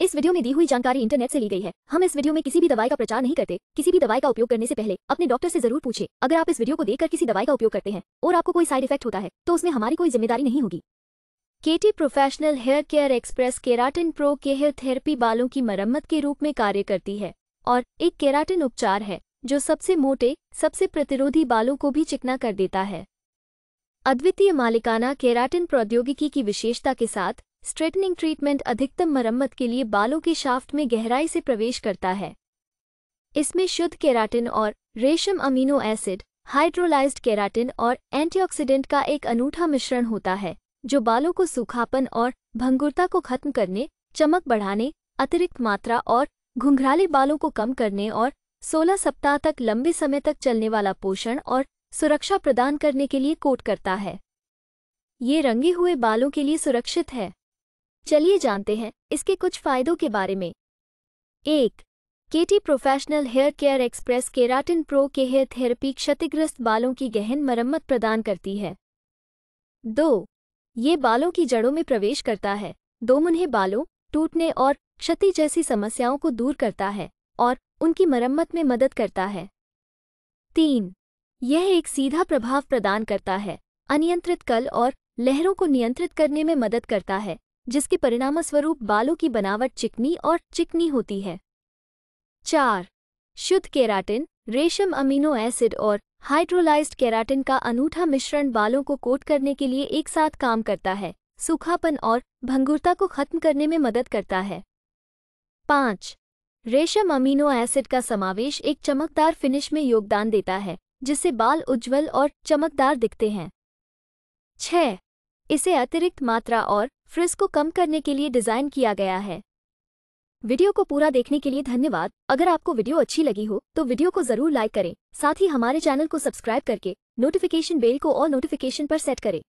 इस वीडियो में दी हुई जानकारी इंटरनेट से ली गई है हम इस वीडियो में किसी भी दवाई का प्रचार नहीं करते किसी भी दवाई का उपयोग करने से पहले अपने डॉक्टर से जरूर पूछे अगर आप इस वीडियो को देखकर किसी दवाई का उपयोग करते हैं और आपको कोई साइड इफेक्ट होता है तो उसमें हमारी कोई जिम्मेदारी नहीं होगी KT professional hair care express keratin pro के हेयर थेरेपी बालों की मरम्मत के रूप में कार्य करती है और एक केराटिन उपचार है जो सबसे मोटे सबसे प्रतिरोधी बालों को भी चिकना कर देता है अद्वितीय मालिकाना केराटिन प्रौद्योगिकी की विशेषता के साथ स्ट्रेटनिंग ट्रीटमेंट अधिकतम मरम्मत के लिए बालों के शाफ्ट में गहराई से प्रवेश करता है इसमें शुद्ध केराटिन और रेशम अमीनो एसिड हाइड्रोलाइज्ड केराटिन और एंटीऑक्सीडेंट का एक अनूठा मिश्रण होता है जो बालों को सूखापन और भंगुरता को खत्म करने चमक बढ़ाने अतिरिक्त मात्रा और घुंघराले बालों को कम करने और 16 सप्ताह तक लंबे समय तक चलने वाला पोषण और सुरक्षा प्रदान करने के लिए कोट करता है ये रंगे हुए बालों के लिए सुरक्षित है चलिए जानते हैं इसके कुछ फायदों के बारे में एक KT professional hair care express keratin pro के हेयर थेरेपी क्षतिग्रस्त बालों की गहन मरम्मत प्रदान करती है दो ये बालों की जड़ों में प्रवेश करता है दोमुन्हे बालों टूटने और क्षति जैसी समस्याओं को दूर करता है और उनकी मरम्मत में मदद करता है तीन यह एक सीधा प्रभाव प्रदान करता है अनियंत्रित कल और लहरों को नियंत्रित करने में मदद करता है जिसके परिणामस्वरूप बालों की बनावट चिकनी और चिकनी होती है चार शुद्ध केराटिन रेशम अमीनो एसिड और हाइड्रोलाइज्ड केराटिन का अनूठा मिश्रण बालों को कोट करने के लिए एक साथ काम करता है सूखापन और भंगुरता को खत्म करने में मदद करता है पाँच रेशम अमीनो एसिड का समावेश एक चमकदार फिनिश में योगदान देता है जिससे बाल उज्जवल और चमकदार दिखते हैं छह इसे अतिरिक्त मात्रा और फ्रिज को कम करने के लिए डिज़ाइन किया गया है वीडियो को पूरा देखने के लिए धन्यवाद अगर आपको वीडियो अच्छी लगी हो तो वीडियो को जरूर लाइक करें साथ ही हमारे चैनल को सब्सक्राइब करके नोटिफिकेशन बेल को और नोटिफिकेशन पर सेट करें